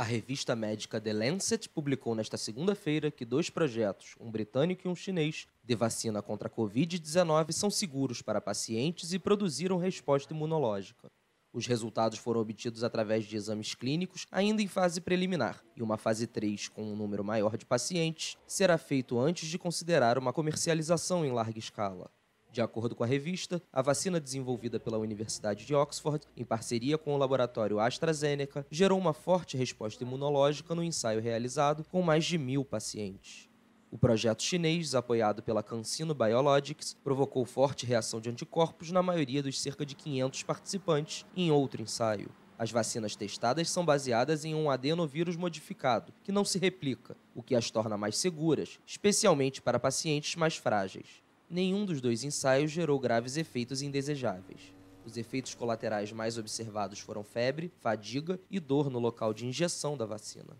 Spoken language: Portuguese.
A revista médica The Lancet publicou nesta segunda-feira que dois projetos, um britânico e um chinês, de vacina contra a Covid-19 são seguros para pacientes e produziram resposta imunológica. Os resultados foram obtidos através de exames clínicos, ainda em fase preliminar, e uma fase 3, com um número maior de pacientes, será feito antes de considerar uma comercialização em larga escala. De acordo com a revista, a vacina desenvolvida pela Universidade de Oxford, em parceria com o laboratório AstraZeneca, gerou uma forte resposta imunológica no ensaio realizado com mais de mil pacientes. O projeto chinês, apoiado pela CanSino Biologics, provocou forte reação de anticorpos na maioria dos cerca de 500 participantes em outro ensaio. As vacinas testadas são baseadas em um adenovírus modificado, que não se replica, o que as torna mais seguras, especialmente para pacientes mais frágeis nenhum dos dois ensaios gerou graves efeitos indesejáveis. Os efeitos colaterais mais observados foram febre, fadiga e dor no local de injeção da vacina.